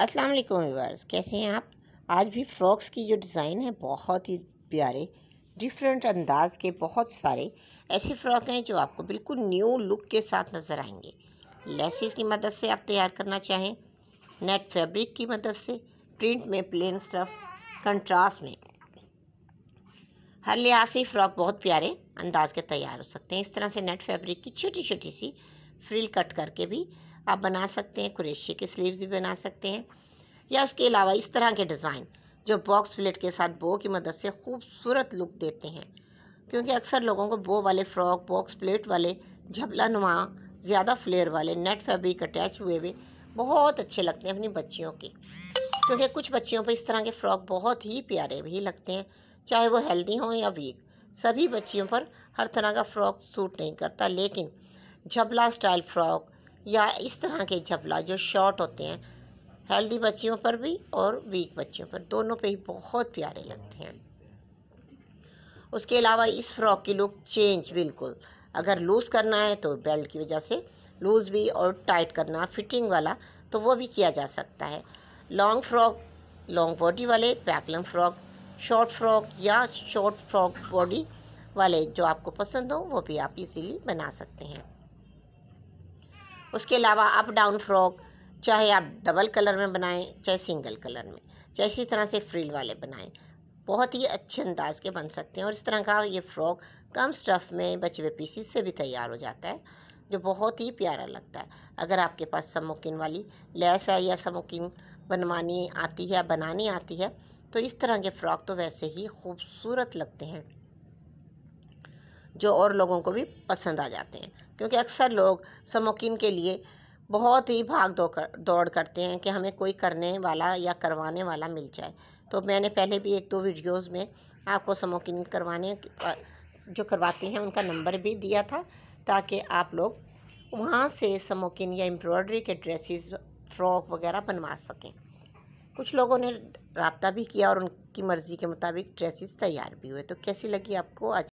अस्सलाम वालेकुम व्यूअर्स कैसे हैं आप आज भी फ्रॉक्स की जो डिज़ाइन है बहुत ही प्यारे डिफरेंट अंदाज के बहुत सारे ऐसे फ्रॉक हैं जो आपको बिल्कुल न्यू लुक के साथ नज़र आएंगे लेसिस की मदद से आप तैयार करना चाहें नेट फैब्रिक की मदद से प्रिंट में प्लेन स्टफ कंट्रास्ट में हर लिहाज से फ्रॉक बहुत प्यारे अंदाज के तैयार हो सकते हैं इस तरह से नेट फैब्रिक की छोटी छोटी सी फ्रिल कट करके भी आप बना सकते हैं कुरेशी के स्लीव्स भी बना सकते हैं या उसके अलावा इस तरह के डिज़ाइन जो बॉक्स प्लेट के साथ बो की मदद से खूबसूरत लुक देते हैं क्योंकि अक्सर लोगों को बो वाले फ्रॉक बॉक्स प्लेट वाले झबला नुमा ज़्यादा फ्लेयर वाले नेट फैब्रिक अटैच हुए हुए बहुत अच्छे लगते हैं अपनी बच्चियों के क्योंकि कुछ बच्चियों पर इस तरह के फ्रॉक बहुत ही प्यारे भी लगते हैं चाहे वो हेल्दी हों या वीक सभी बच्चियों पर हर तरह का फ्रॉक सूट नहीं करता लेकिन झबला स्टाइल फ्रॉक या इस तरह के झपला जो शॉर्ट होते हैं हेल्दी बच्चियों पर भी और वीक बच्चियों पर दोनों पे ही बहुत प्यारे लगते हैं उसके अलावा इस फ्रॉक की लुक चेंज बिल्कुल अगर लूज़ करना है तो बेल्ट की वजह से लूज़ भी और टाइट करना फिटिंग वाला तो वो भी किया जा सकता है लॉन्ग फ्रॉक लॉन्ग बॉडी वाले पैपलम फ्रॉक शॉर्ट फ्रॉक या शॉर्ट फ्रॉक बॉडी वाले जो आपको पसंद हो वो भी आप इजीली बना सकते हैं उसके अलावा अप डाउन फ्रॉक चाहे आप डबल कलर में बनाएं चाहे सिंगल कलर में चाहे इसी तरह से फ्रिल वाले बनाएं बहुत ही अच्छे अंदाज के बन सकते हैं और इस तरह का ये फ्रॉक कम स्टफ़ में बचे हुए पीसीस से भी तैयार हो जाता है जो बहुत ही प्यारा लगता है अगर आपके पास समोकिन वाली लेस है या समोकिन बनवानी आती है बनानी आती है तो इस तरह के फ्रॉक तो वैसे ही खूबसूरत लगते हैं जो और लोगों को भी पसंद आ जाते हैं क्योंकि अक्सर लोग समोकिन के लिए बहुत ही भाग दौड़ कर, दौड़ करते हैं कि हमें कोई करने वाला या करवाने वाला मिल जाए तो मैंने पहले भी एक दो वीडियोस में आपको समोकिन करवाने जो करवाती हैं उनका नंबर भी दिया था ताकि आप लोग वहाँ से समोकिन या एम्ब्रॉयडरी के ड्रेसेस फ्रॉक वगैरह बनवा सकें कुछ लोगों ने रबता भी किया और उनकी मर्ज़ी के मुताबिक ड्रेसेस तैयार भी हुए तो कैसी लगी आपको आज